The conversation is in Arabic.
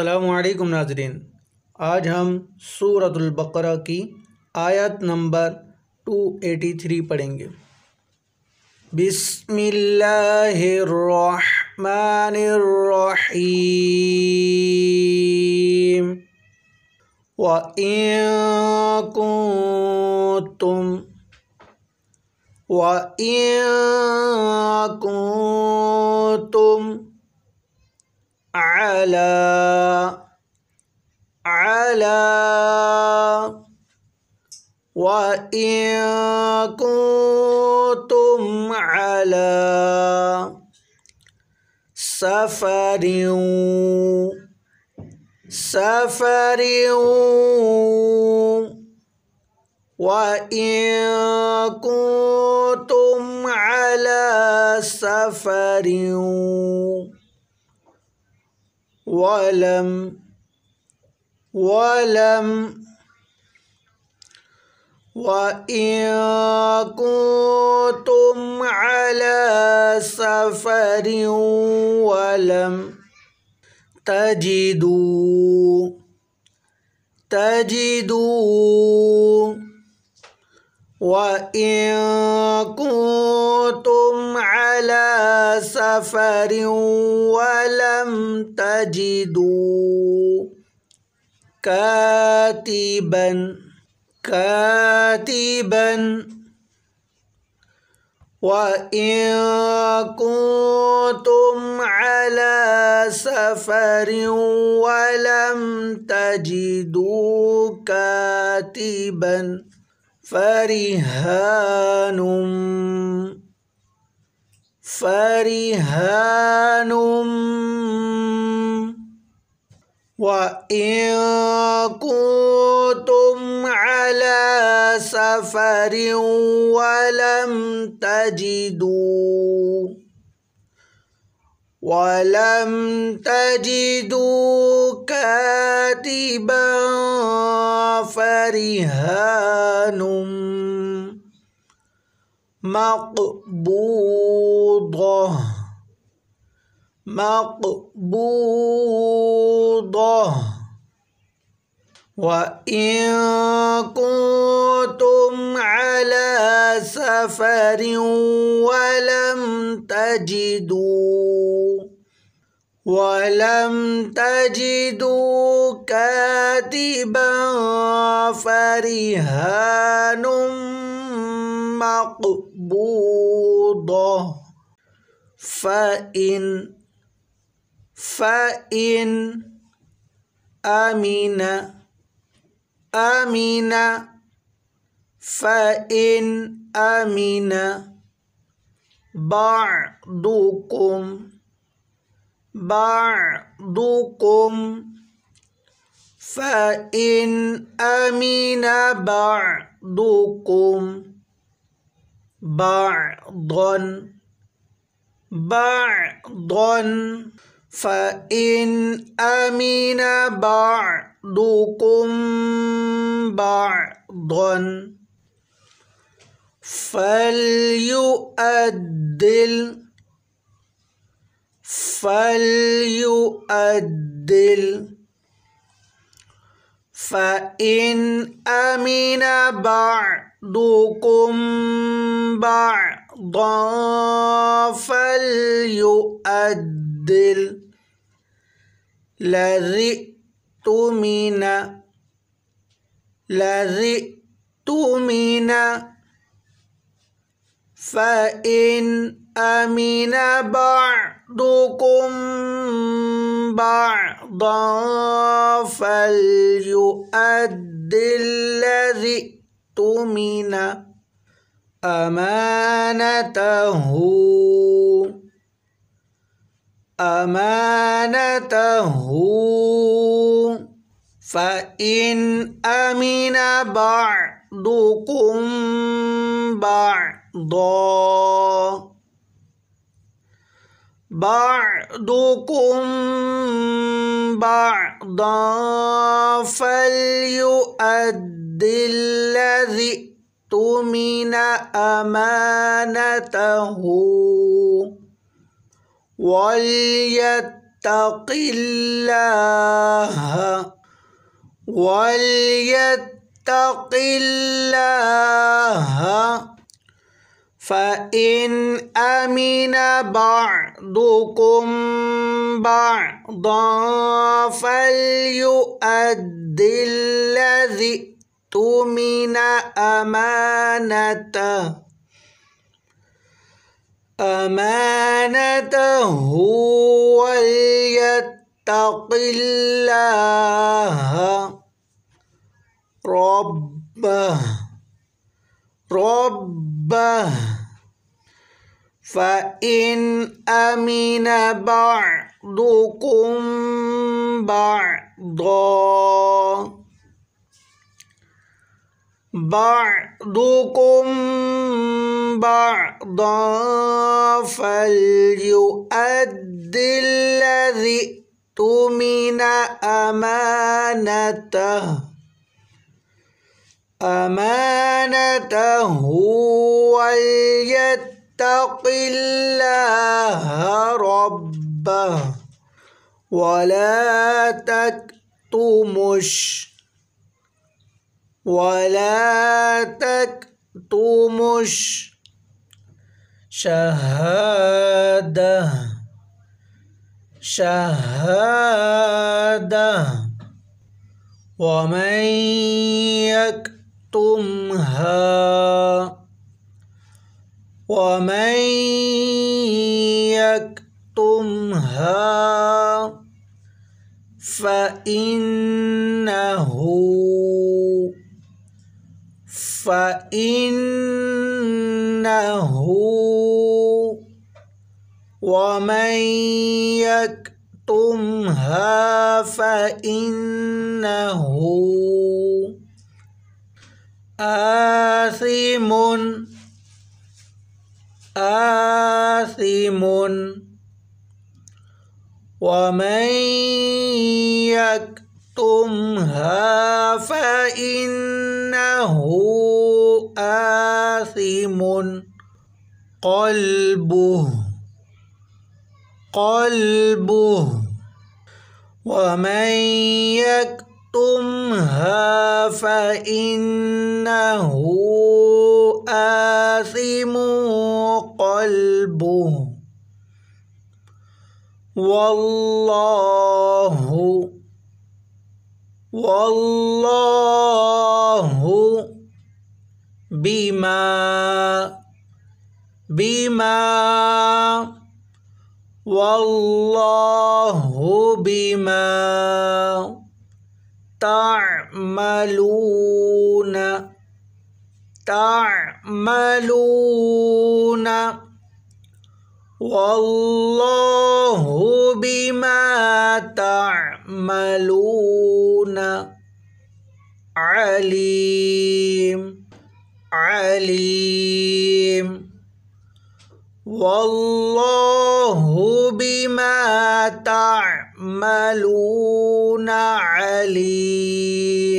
अल्लाम नाजरीन आज हम सूरतुल्बकरा की आयत नंबर 283 पढ़ेंगे बिस्मिल्लाहिर्रहमानिर्रहीम व इन व इन على على وإن كنتم على سفر سفر وإن كنتم على سفر ولم ولم وإن كنتم على سفر ولم تجدوا تجدوا وإن كنتم على سفر ولم تجدوا كاتبا كاتبا وإن كنتم على سفر ولم تجدوا كاتبا فرهان فرهان وإن كنتم على سفر ولم تجدوا ولم تجدوا كاتبا فرهان مقبوضة مقبوضة وإن كنتم على سفر ولم تجدوا ولم تجدوا كاتبا فرهان مقبوضة فإن فإن أمن أمين فإن أمين بعضكم بعضكم فإن أمين بعضكم بعضا بعضا فإن أمن بعضكم بعضا فليؤدل فليؤدل فإن أمن بعضكم بعضا فليؤدل الدل لذئت من لذئت من فإن أمن بعضكم بعضا فليؤد الذي اؤتمن أمانته أمانته فإن أمن بعضكم بعضا بعضكم بعضا فليؤد الذي ائتمن أمانته وليتق الله وليتق الله فإن أمن بعضكم بعضا فليؤد الذي تمن أمانته أمانته وليتق الله ربه ربه فإن أمن بعضكم بعضا بعضكم بعضا فليؤد الذي اؤتمن امانته امانته وليتق الله ربه ولا تكتم الشر ولا تكتمش شهادة شهادة ومن يكتمها ومن يكتمها فإنه فإنه ومن يكتمها فإنه آثم آثم ومن يكتمها فإنه آثم قلبه قلبه ومن يكتمها فإنه آثم قلبه والله والله بما بما والله بما تعملون تعملون والله بما تعملون عليم عليم والله بما تعملون عليم